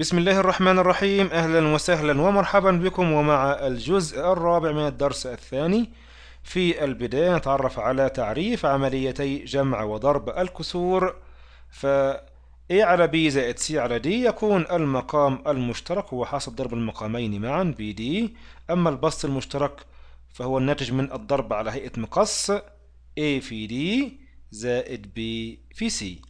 بسم الله الرحمن الرحيم أهلا وسهلا ومرحبا بكم ومع الجزء الرابع من الدرس الثاني في البداية نتعرف على تعريف عمليتي جمع وضرب الكسور ف A على B زائد C على D يكون المقام المشترك هو حاصل ضرب المقامين معا BD أما البسط المشترك فهو الناتج من الضرب على هيئة مقص A في D زائد B في C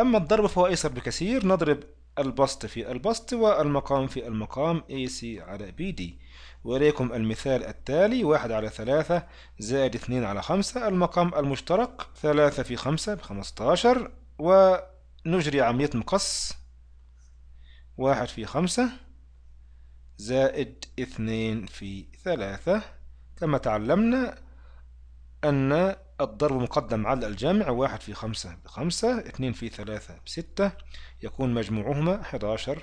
أما الضرب فهو أيسر بكثير نضرب البسط في البسط والمقام في المقام AC على BD وإليكم المثال التالي واحد على ثلاثة زائد اثنين على خمسة المقام المشترك ثلاثة في خمسة بخمستاشر ونجري عملية مقص واحد في خمسة زائد اثنين في ثلاثة كما تعلمنا أن الضرب مقدم على الجمع واحد في خمسة بخمسة اثنين في ثلاثة بستة يكون مجموعهما 11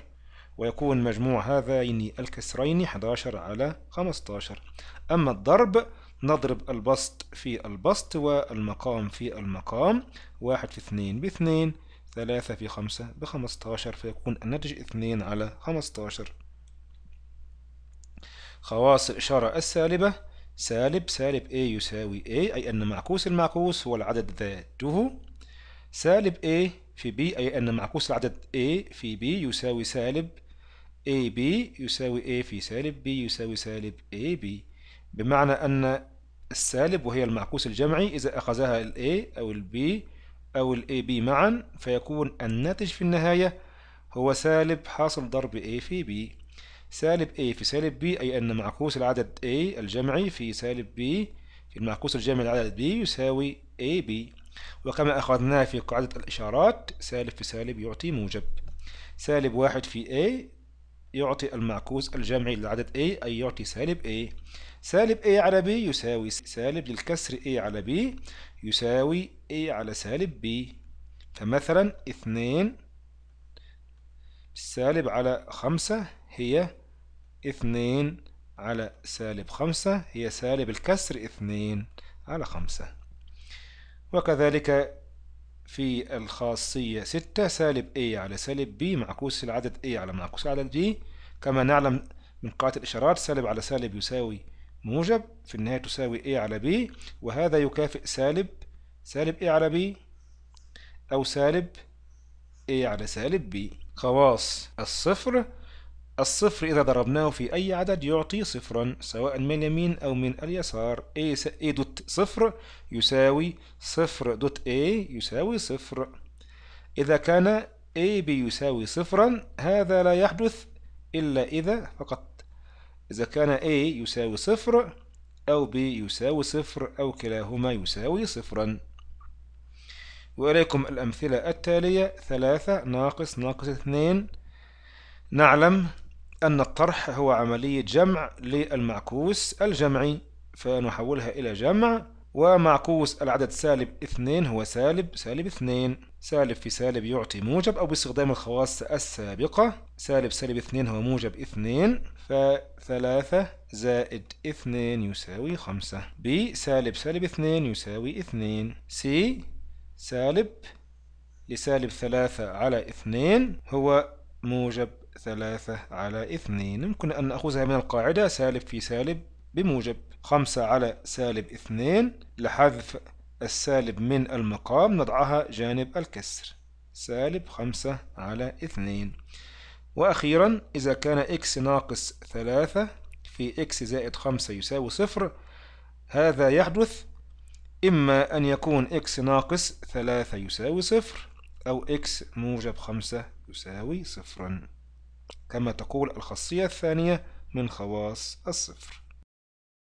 ويكون مجموع هذين يعني الكسرين 11 على 15 أما الضرب نضرب البسط في البسط والمقام في المقام واحد في اثنين باثنين ثلاثة في خمسة بخمستاشر فيكون الناتج اثنين على خمستاشر خواص الإشارة السالبة سالب سالب A يساوي A أي أن معكوس المعكوس هو العدد ذاته سالب A في B أي أن معكوس العدد A في B يساوي سالب AB يساوي A في سالب B يساوي سالب AB بمعنى أن السالب وهي المعكوس الجمعي إذا أخذها ال A أو ال B أو ال AB معا فيكون الناتج في النهاية هو سالب حاصل ضرب A في B سالب A في سالب B أي أن معكوس العدد A الجمعي في سالب B في المعكوس الجمعي لعدد B يساوي AB وكما أخذناه في قاعدة الإشارات سالب في سالب يعطي موجب سالب واحد في A يعطي المعكوس الجمعي لعدد A أي يعطي سالب A سالب A على B يساوي سالب للكسر A على B يساوي A على سالب B فمثلا اثنين سالب على خمسة هي 2 على سالب خمسة هي سالب الكسر 2 على خمسة وكذلك في الخاصية ستة سالب A على سالب B معكوس العدد A على معكوس العدد B كما نعلم من قاعدة الإشارات سالب على سالب يساوي موجب في النهاية تساوي A على B وهذا يكافئ سالب سالب A على B أو سالب A على سالب B خواص الصفر الصفر إذا ضربناه في أي عدد يعطي صفرا سواء من اليمين أو من اليسار A, دوت صفر يساوي صفر دوت A يساوي صفر إذا كان AB يساوي صفرا هذا لا يحدث إلا إذا فقط إذا كان A يساوي صفر أو B يساوي صفر أو كلاهما يساوي صفرا وإليكم الأمثلة التالية ثلاثة ناقص ناقص اثنين نعلم أن الطرح هو عملية جمع للمعكوس الجمعي فنحولها إلى جمع ومعكوس العدد سالب اثنين هو سالب سالب اثنين سالب في سالب يعطي موجب أو باستخدام الخواص السابقة سالب سالب اثنين هو موجب اثنين فثلاثة زائد اثنين يساوي 5 ب سالب سالب اثنين يساوي اثنين س سالب لسالب 3 على اثنين هو موجب ثلاثة على اثنين يمكن أن نأخذها من القاعدة سالب في سالب بموجب خمسة على سالب اثنين لحذف السالب من المقام نضعها جانب الكسر سالب خمسة على اثنين وأخيرا إذا كان x ناقص ثلاثة في x زائد خمسة يساوي صفر هذا يحدث إما أن يكون x ناقص ثلاثة يساوي صفر أو x موجب خمسة يساوي صفرا كما تقول الخاصية الثانية من خواص الصفر